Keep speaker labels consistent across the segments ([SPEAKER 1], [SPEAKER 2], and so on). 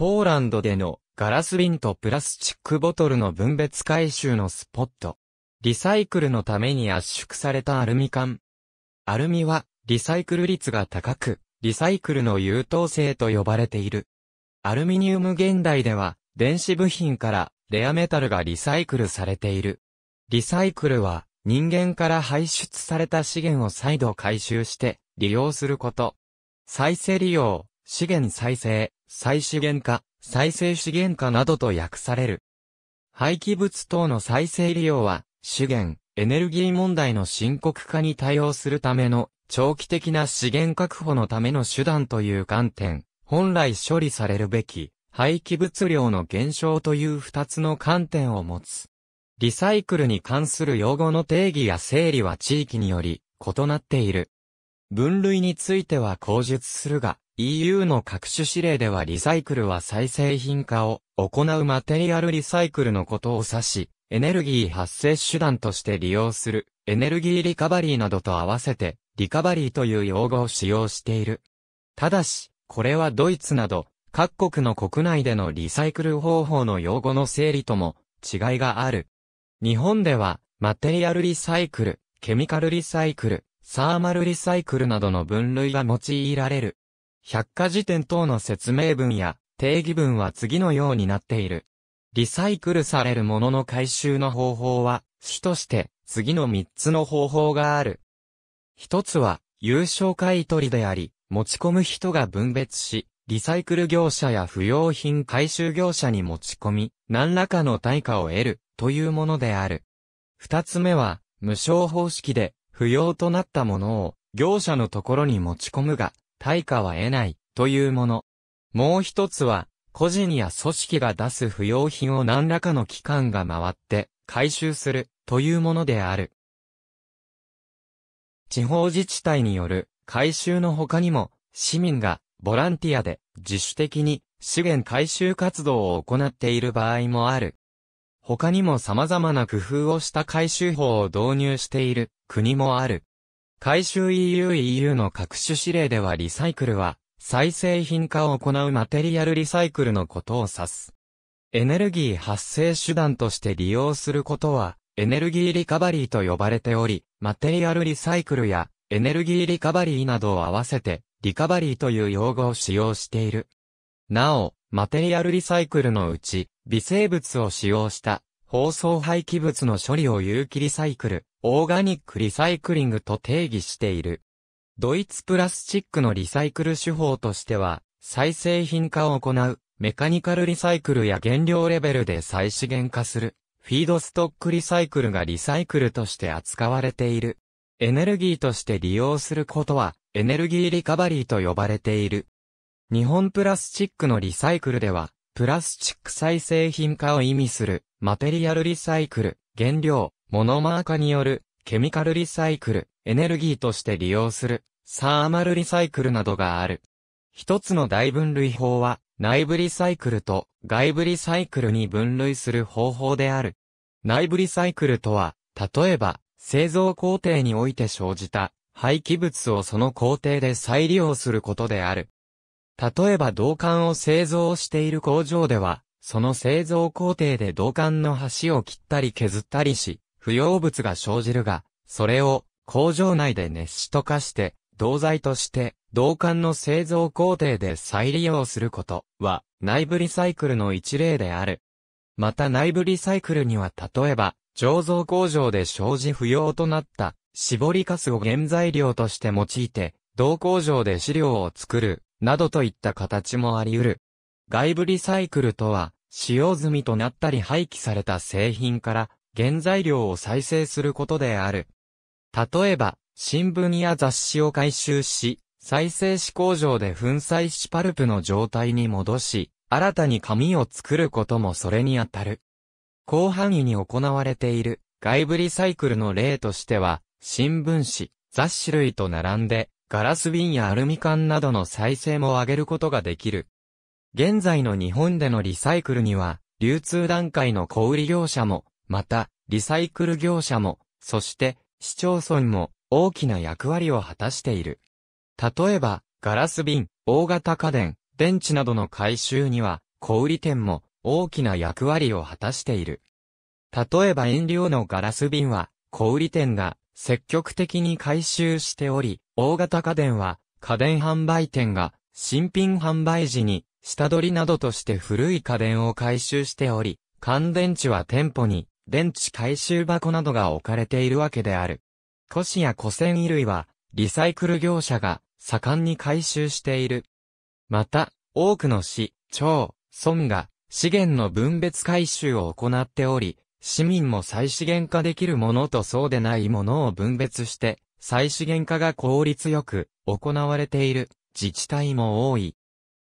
[SPEAKER 1] ポーランドでのガラス瓶とプラスチックボトルの分別回収のスポット。リサイクルのために圧縮されたアルミ缶。アルミはリサイクル率が高く、リサイクルの優等生と呼ばれている。アルミニウム現代では電子部品からレアメタルがリサイクルされている。リサイクルは人間から排出された資源を再度回収して利用すること。再生利用、資源再生、再資源化、再生資源化などと訳される。廃棄物等の再生利用は、資源、エネルギー問題の深刻化に対応するための長期的な資源確保のための手段という観点、本来処理されるべき廃棄物量の減少という二つの観点を持つ。リサイクルに関する用語の定義や整理は地域により異なっている。分類については口述するが、EU の各種指令ではリサイクルは再生品化を行うマテリアルリサイクルのことを指し、エネルギー発生手段として利用するエネルギーリカバリーなどと合わせてリカバリーという用語を使用している。ただし、これはドイツなど各国の国内でのリサイクル方法の用語の整理とも違いがある。日本ではマテリアルリサイクル、ケミカルリサイクル、サーマルリサイクルなどの分類が用いられる。百科事典等の説明文や定義文は次のようになっている。リサイクルされるものの回収の方法は、主として次の3つの方法がある。一つは、有償買取であり、持ち込む人が分別し、リサイクル業者や不要品回収業者に持ち込み、何らかの対価を得るというものである。二つ目は、無償方式で不要となったものを業者のところに持ち込むが、対価は得ないというもの。もう一つは、個人や組織が出す不要品を何らかの機関が回って回収するというものである。地方自治体による回収の他にも市民がボランティアで自主的に資源回収活動を行っている場合もある。他にも様々な工夫をした回収法を導入している国もある。回収 EUEU の各種指令ではリサイクルは再生品化を行うマテリアルリサイクルのことを指す。エネルギー発生手段として利用することはエネルギーリカバリーと呼ばれており、マテリアルリサイクルやエネルギーリカバリーなどを合わせてリカバリーという用語を使用している。なお、マテリアルリサイクルのうち、微生物を使用した包装廃棄物の処理を有機リサイクル、オーガニックリサイクリングと定義している。ドイツプラスチックのリサイクル手法としては、再製品化を行う、メカニカルリサイクルや原料レベルで再資源化する、フィードストックリサイクルがリサイクルとして扱われている。エネルギーとして利用することは、エネルギーリカバリーと呼ばれている。日本プラスチックのリサイクルでは、プラスチック再生品化を意味する、マテリアルリサイクル、原料、モノマー化による、ケミカルリサイクル、エネルギーとして利用する、サーマルリサイクルなどがある。一つの大分類法は、内部リサイクルと外部リサイクルに分類する方法である。内部リサイクルとは、例えば、製造工程において生じた廃棄物をその工程で再利用することである。例えば銅管を製造している工場では、その製造工程で銅管の端を切ったり削ったりし、不要物が生じるが、それを工場内で熱し溶かして、銅材として銅管の製造工程で再利用することは内部リサイクルの一例である。また内部リサイクルには例えば、醸造工場で生じ不要となった絞りカスを原材料として用いて、銅工場で資料を作るなどといった形もあり得る。外部リサイクルとは、使用済みとなったり廃棄された製品から原材料を再生することである。例えば、新聞や雑誌を回収し、再生紙工場で粉砕しパルプの状態に戻し、新たに紙を作ることもそれにあたる。広範囲に行われている外部リサイクルの例としては、新聞紙、雑誌類と並んで、ガラス瓶やアルミ缶などの再生も上げることができる。現在の日本でのリサイクルには、流通段階の小売業者も、また、リサイクル業者も、そして、市町村も、大きな役割を果たしている。例えば、ガラス瓶、大型家電、電池などの回収には、小売店も、大きな役割を果たしている。例えば飲料のガラス瓶は、小売店が積極的に回収しており、大型家電は家電販売店が新品販売時に下取りなどとして古い家電を回収しており、乾電池は店舗に電池回収箱などが置かれているわけである。古紙や古銭衣類はリサイクル業者が盛んに回収している。また、多くの市、町、村が資源の分別回収を行っており、市民も再資源化できるものとそうでないものを分別して、再資源化が効率よく行われている自治体も多い。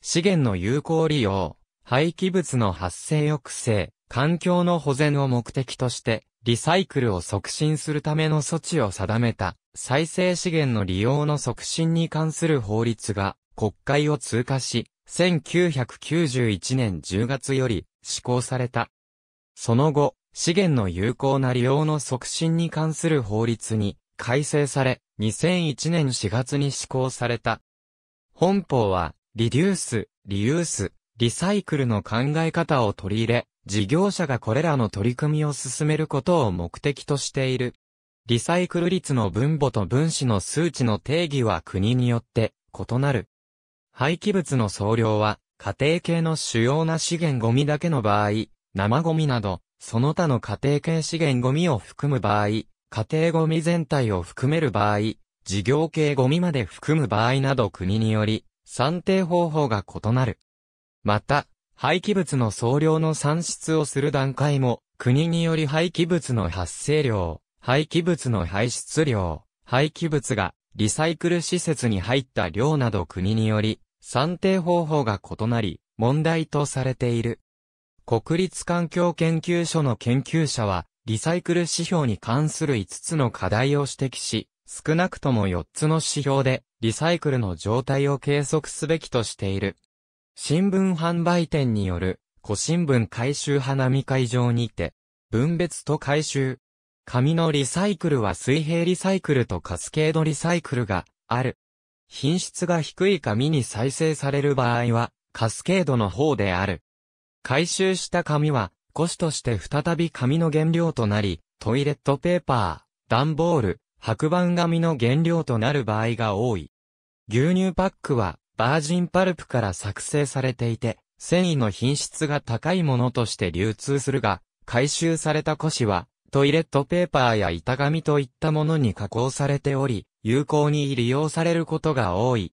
[SPEAKER 1] 資源の有効利用、廃棄物の発生抑制、環境の保全を目的として、リサイクルを促進するための措置を定めた、再生資源の利用の促進に関する法律が国会を通過し、1991年10月より施行された。その後、資源の有効な利用の促進に関する法律に改正され、2001年4月に施行された。本法は、リデュース、リユース、リサイクルの考え方を取り入れ、事業者がこれらの取り組みを進めることを目的としている。リサイクル率の分母と分子の数値の定義は国によって異なる。廃棄物の総量は、家庭系の主要な資源ゴミだけの場合、生ゴミなど、その他の家庭系資源ゴミを含む場合、家庭ゴミ全体を含める場合、事業系ゴミまで含む場合など国により、算定方法が異なる。また、廃棄物の総量の算出をする段階も、国により廃棄物の発生量、廃棄物の排出量、廃棄物がリサイクル施設に入った量など国により、算定方法が異なり、問題とされている。国立環境研究所の研究者は、リサイクル指標に関する5つの課題を指摘し、少なくとも4つの指標で、リサイクルの状態を計測すべきとしている。新聞販売店による、古新聞回収花見会場にて、分別と回収。紙のリサイクルは水平リサイクルとカスケードリサイクルがある。品質が低い紙に再生される場合は、カスケードの方である。回収した紙は、古紙として再び紙の原料となり、トイレットペーパー、段ボール、白板紙の原料となる場合が多い。牛乳パックは、バージンパルプから作成されていて、繊維の品質が高いものとして流通するが、回収された古紙は、トイレットペーパーや板紙といったものに加工されており、有効に利用されることが多い。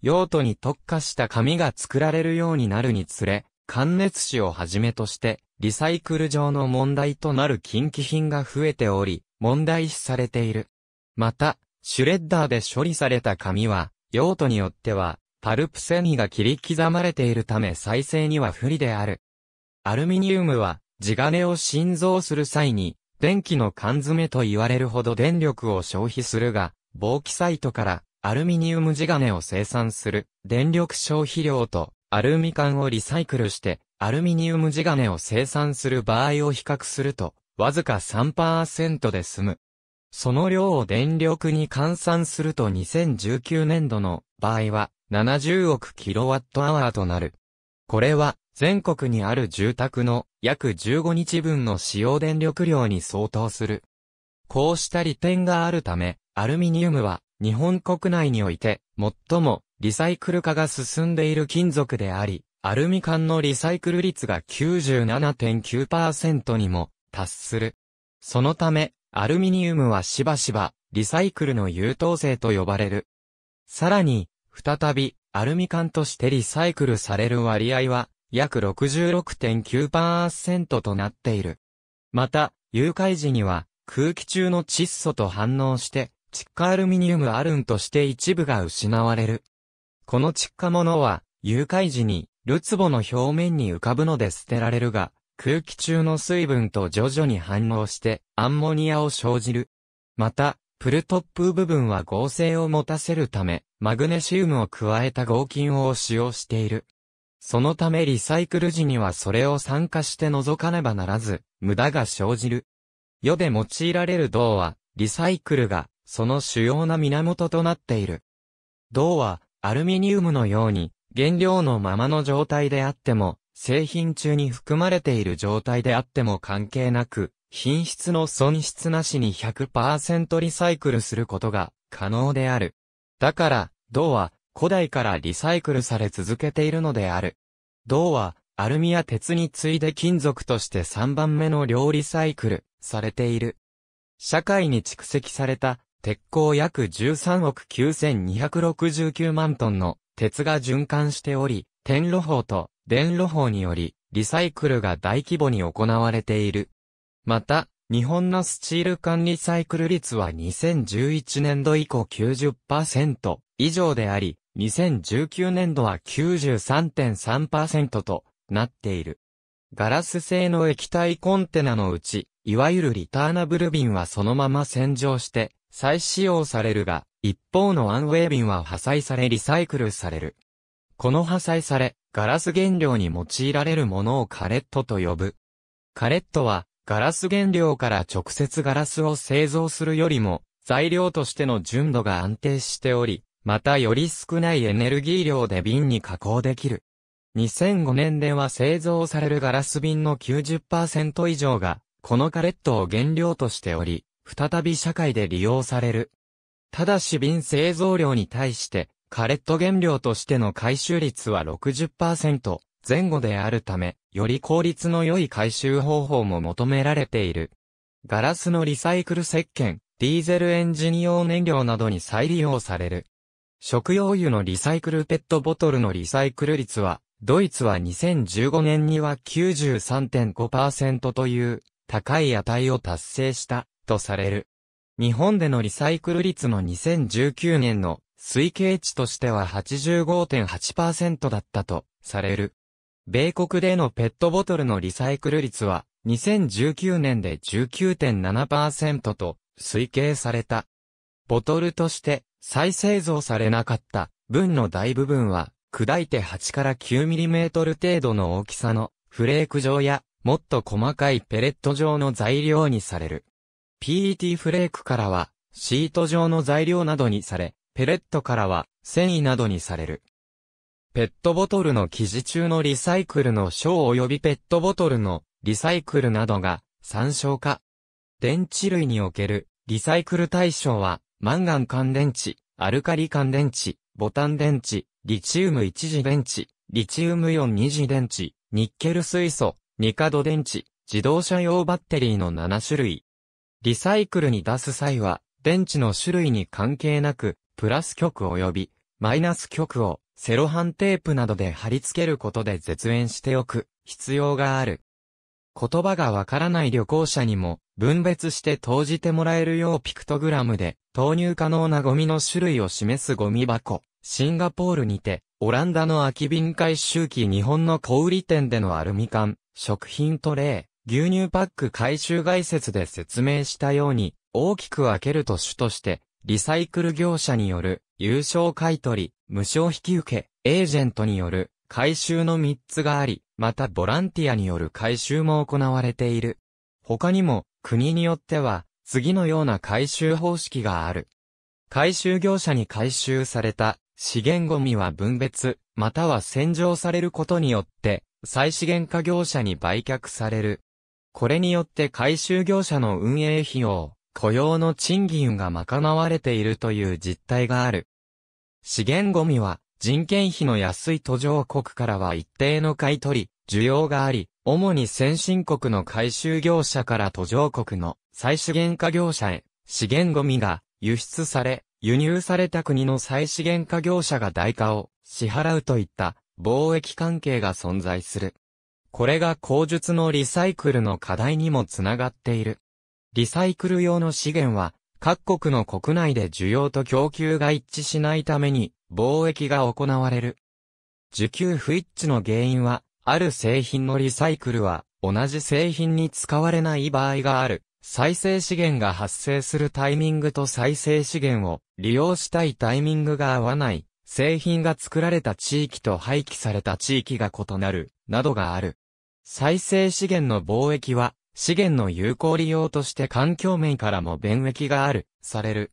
[SPEAKER 1] 用途に特化した紙が作られるようになるにつれ、関熱紙をはじめとして、リサイクル上の問題となる近畿品が増えており、問題視されている。また、シュレッダーで処理された紙は、用途によっては、パルプ繊維が切り刻まれているため再生には不利である。アルミニウムは、地金を心臓する際に、電気の缶詰と言われるほど電力を消費するが、防気サイトからアルミニウム地金を生産する電力消費量とアルミ缶をリサイクルして、アルミニウム地金を生産する場合を比較すると、わずか3%で済む。その量を電力に換算すると2019年度の場合は70億キロワットアワーとなる。これは全国にある住宅の約15日分の使用電力量に相当する。こうした利点があるため、アルミニウムは日本国内において最もリサイクル化が進んでいる金属であり、アルミ缶のリサイクル率が97.9%にも達する。そのため、アルミニウムはしばしばリサイクルの優等生と呼ばれる。さらに、再びアルミ缶としてリサイクルされる割合は約66.9%となっている。また、融解時には空気中の窒素と反応して、窒化アルミニウムアルンとして一部が失われる。この窒化物は、誘拐時に、るつぼの表面に浮かぶので捨てられるが、空気中の水分と徐々に反応して、アンモニアを生じる。また、プルトップ部分は合成を持たせるため、マグネシウムを加えた合金を使用している。そのためリサイクル時にはそれを酸化して除かねばならず、無駄が生じる。世で用いられる銅は、リサイクルが、その主要な源となっている。銅は、アルミニウムのように、原料のままの状態であっても、製品中に含まれている状態であっても関係なく、品質の損失なしに100%リサイクルすることが可能である。だから、銅は古代からリサイクルされ続けているのである。銅はアルミや鉄に次いで金属として3番目の量リサイクルされている。社会に蓄積された鉄鋼約13億9269万トンの鉄が循環しており、天路法と電路法により、リサイクルが大規模に行われている。また、日本のスチール管リサイクル率は2011年度以降90%以上であり、2019年度は93.3%となっている。ガラス製の液体コンテナのうち、いわゆるリターナブル瓶はそのまま洗浄して、再使用されるが、一方のアンウェイ瓶は破砕されリサイクルされる。この破砕され、ガラス原料に用いられるものをカレットと呼ぶ。カレットは、ガラス原料から直接ガラスを製造するよりも、材料としての純度が安定しており、またより少ないエネルギー量で瓶に加工できる。2005年では製造されるガラス瓶の90%以上が、このカレットを原料としており、再び社会で利用される。ただし瓶製造量に対して、カレット原料としての回収率は60%前後であるため、より効率の良い回収方法も求められている。ガラスのリサイクル石鹸、ディーゼルエンジン用燃料などに再利用される。食用油のリサイクルペットボトルのリサイクル率は、ドイツは2015年には93.5%という高い値を達成した。とされる。日本でのリサイクル率の2019年の推計値としては85.8%だったとされる。米国でのペットボトルのリサイクル率は2019年で19.7%と推計された。ボトルとして再製造されなかった分の大部分は砕いて8から 9mm 程度の大きさのフレーク状やもっと細かいペレット状の材料にされる。PET フレークからは、シート状の材料などにされ、ペレットからは、繊維などにされる。ペットボトルの生地中のリサイクルの章及びペットボトルのリサイクルなどが参照化。電池類におけるリサイクル対象は、マンガン乾電池、アルカリ乾電池、ボタン電池、リチウム一次電池、リチウムイオン二次電池、ニッケル水素、ニカド電池、自動車用バッテリーの7種類。リサイクルに出す際は、電池の種類に関係なく、プラス極及び、マイナス極を、セロハンテープなどで貼り付けることで絶縁しておく、必要がある。言葉がわからない旅行者にも、分別して投じてもらえるようピクトグラムで、投入可能なゴミの種類を示すゴミ箱、シンガポールにて、オランダの空き瓶回収機日本の小売店でのアルミ缶、食品トレー。牛乳パック回収概説で説明したように、大きく分けると主として、リサイクル業者による優勝買取、無償引受け、エージェントによる回収の3つがあり、またボランティアによる回収も行われている。他にも、国によっては、次のような回収方式がある。回収業者に回収された資源ゴミは分別、または洗浄されることによって、再資源化業者に売却される。これによって回収業者の運営費用、雇用の賃金が賄われているという実態がある。資源ゴミは人件費の安い途上国からは一定の買い取り、需要があり、主に先進国の回収業者から途上国の再資源化業者へ、資源ゴミが輸出され、輸入された国の再資源化業者が代価を支払うといった貿易関係が存在する。これが口述のリサイクルの課題にもつながっている。リサイクル用の資源は、各国の国内で需要と供給が一致しないために、貿易が行われる。需給不一致の原因は、ある製品のリサイクルは、同じ製品に使われない場合がある。再生資源が発生するタイミングと再生資源を利用したいタイミングが合わない、製品が作られた地域と廃棄された地域が異なる、などがある。再生資源の貿易は、資源の有効利用として環境面からも便益がある、される。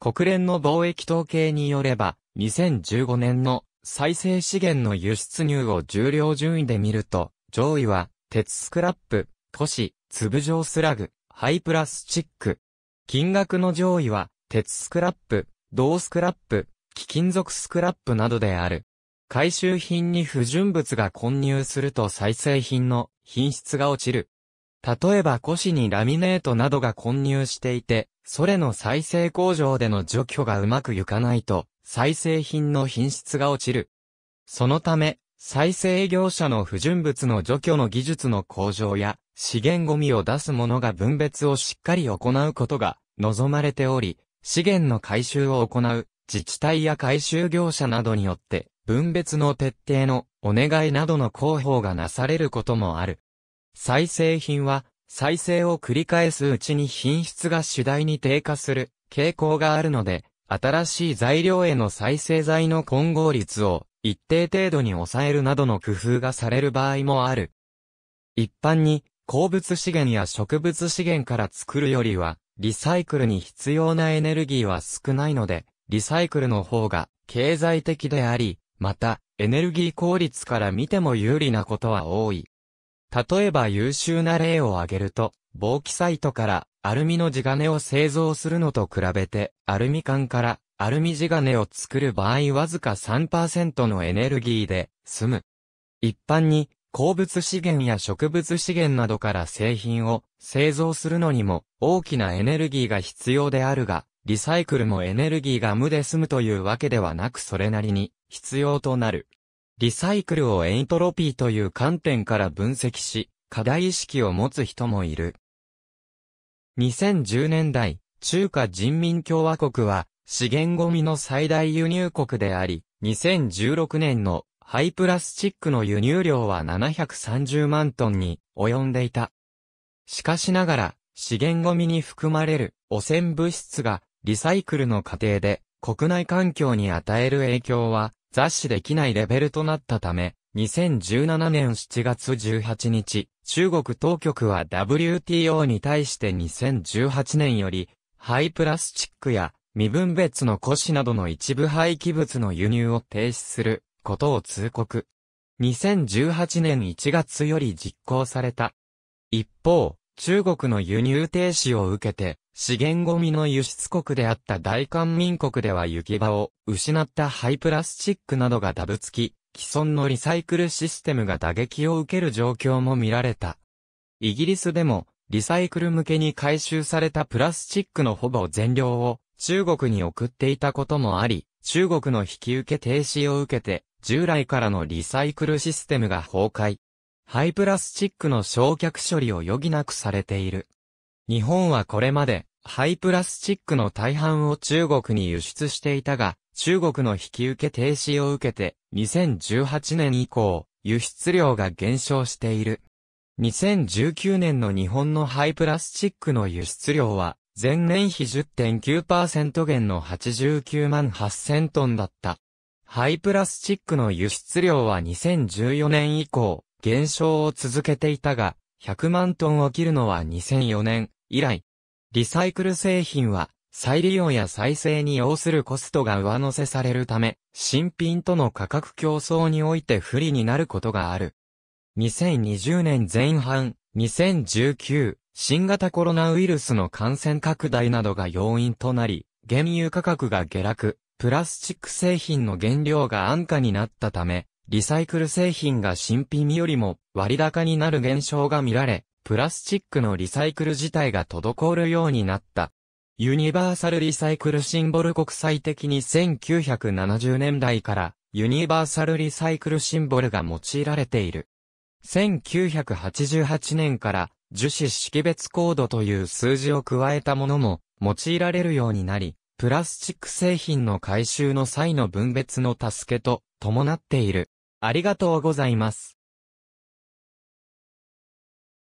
[SPEAKER 1] 国連の貿易統計によれば、2015年の再生資源の輸出入を重量順位で見ると、上位は、鉄スクラップ、都市、粒状スラグ、ハイプラスチック。金額の上位は、鉄スクラップ、銅スクラップ、貴金属スクラップなどである。回収品に不純物が混入すると再生品の品質が落ちる。例えば古紙にラミネートなどが混入していて、それの再生工場での除去がうまくいかないと、再生品の品質が落ちる。そのため、再生業者の不純物の除去の技術の向上や、資源ゴミを出す者が分別をしっかり行うことが望まれており、資源の回収を行う自治体や回収業者などによって分別の徹底のお願いなどの広報がなされることもある。再生品は、再生を繰り返すうちに品質が次第に低下する傾向があるので、新しい材料への再生材の混合率を一定程度に抑えるなどの工夫がされる場合もある。一般に、鉱物資源や植物資源から作るよりは、リサイクルに必要なエネルギーは少ないので、リサイクルの方が経済的であり、また、エネルギー効率から見ても有利なことは多い。例えば優秀な例を挙げると、防気サイトからアルミの地金を製造するのと比べて、アルミ缶からアルミ地金を作る場合わずか3%のエネルギーで済む。一般に、鉱物資源や植物資源などから製品を製造するのにも大きなエネルギーが必要であるが、リサイクルもエネルギーが無で済むというわけではなくそれなりに必要となる。リサイクルをエントロピーという観点から分析し、課題意識を持つ人もいる。2010年代、中華人民共和国は資源ゴミの最大輸入国であり、2016年の廃プラスチックの輸入量は730万トンに及んでいた。しかしながら、資源ゴミに含まれる汚染物質がリサイクルの過程で国内環境に与える影響は雑誌できないレベルとなったため、2017年7月18日、中国当局は WTO に対して2018年より、廃プラスチックや身分別の古紙などの一部廃棄物の輸入を停止することを通告。2018年1月より実行された。一方、中国の輸入停止を受けて、資源ゴミの輸出国であった大韓民国では行き場を失った廃プラスチックなどがダブつき、既存のリサイクルシステムが打撃を受ける状況も見られた。イギリスでもリサイクル向けに回収されたプラスチックのほぼ全量を中国に送っていたこともあり、中国の引き受け停止を受けて従来からのリサイクルシステムが崩壊。廃プラスチックの焼却処理を余儀なくされている。日本はこれまで、ハイプラスチックの大半を中国に輸出していたが、中国の引き受け停止を受けて、2018年以降、輸出量が減少している。2019年の日本のハイプラスチックの輸出量は、前年比10.9%減の89万8000トンだった。ハイプラスチックの輸出量は2014年以降、減少を続けていたが、100万トンを切るのは2004年、以来、リサイクル製品は再利用や再生に要するコストが上乗せされるため、新品との価格競争において不利になることがある。2020年前半、2019、新型コロナウイルスの感染拡大などが要因となり、原油価格が下落、プラスチック製品の原料が安価になったため、リサイクル製品が新品よりも割高になる現象が見られ、プラスチックのリサイクル自体が滞るようになった。ユニバーサルリサイクルシンボル国際的に1970年代からユニバーサルリサイクルシンボルが用いられている。1988年から樹脂識別コードという数字を加えたものも用いられるようになり、プラスチック製品の回収の際の分別の助けと伴っている。ありがとうございます。